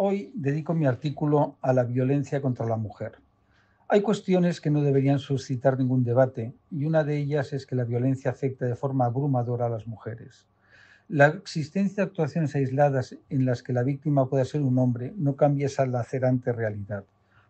Hoy dedico mi artículo a la violencia contra la mujer. Hay cuestiones que no deberían suscitar ningún debate y una de ellas es que la violencia afecta de forma abrumadora a las mujeres. La existencia de actuaciones aisladas en las que la víctima pueda ser un hombre no cambia esa lacerante realidad.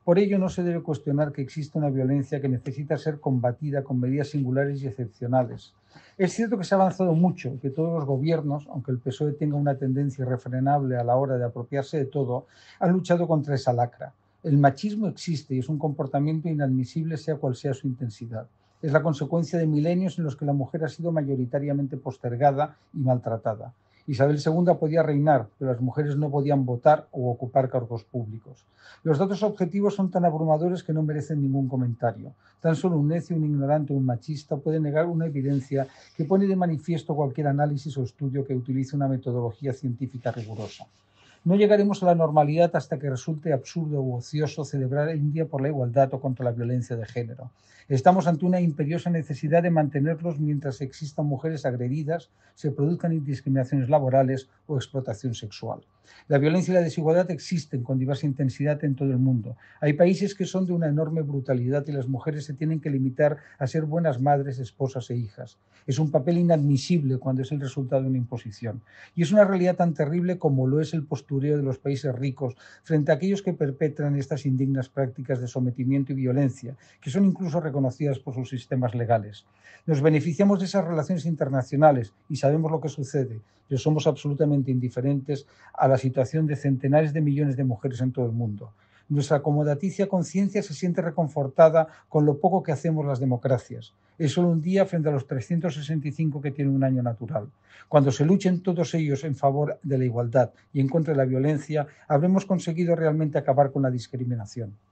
Por ello, no se debe cuestionar que existe una violencia que necesita ser combatida con medidas singulares y excepcionales. Es cierto que se ha avanzado mucho que todos los gobiernos, aunque el PSOE tenga una tendencia irrefrenable a la hora de apropiarse de todo, han luchado contra esa lacra. El machismo existe y es un comportamiento inadmisible sea cual sea su intensidad. Es la consecuencia de milenios en los que la mujer ha sido mayoritariamente postergada y maltratada. Isabel II podía reinar, pero las mujeres no podían votar o ocupar cargos públicos. Los datos objetivos son tan abrumadores que no merecen ningún comentario. Tan solo un necio, un ignorante o un machista puede negar una evidencia que pone de manifiesto cualquier análisis o estudio que utilice una metodología científica rigurosa. No llegaremos a la normalidad hasta que resulte absurdo o ocioso celebrar el día por la igualdad o contra la violencia de género. Estamos ante una imperiosa necesidad de mantenerlos mientras existan mujeres agredidas, se produzcan discriminaciones laborales o explotación sexual. La violencia y la desigualdad existen con diversa intensidad en todo el mundo. Hay países que son de una enorme brutalidad y las mujeres se tienen que limitar a ser buenas madres, esposas e hijas. Es un papel inadmisible cuando es el resultado de una imposición. Y es una realidad tan terrible como lo es el postureo de los países ricos frente a aquellos que perpetran estas indignas prácticas de sometimiento y violencia, que son incluso reconocidas por sus sistemas legales. Nos beneficiamos de esas relaciones internacionales y sabemos lo que sucede, pero somos absolutamente indiferentes a las situación de centenares de millones de mujeres en todo el mundo. Nuestra acomodaticia conciencia se siente reconfortada con lo poco que hacemos las democracias. Es solo un día frente a los 365 que tiene un año natural. Cuando se luchen todos ellos en favor de la igualdad y en contra de la violencia, habremos conseguido realmente acabar con la discriminación.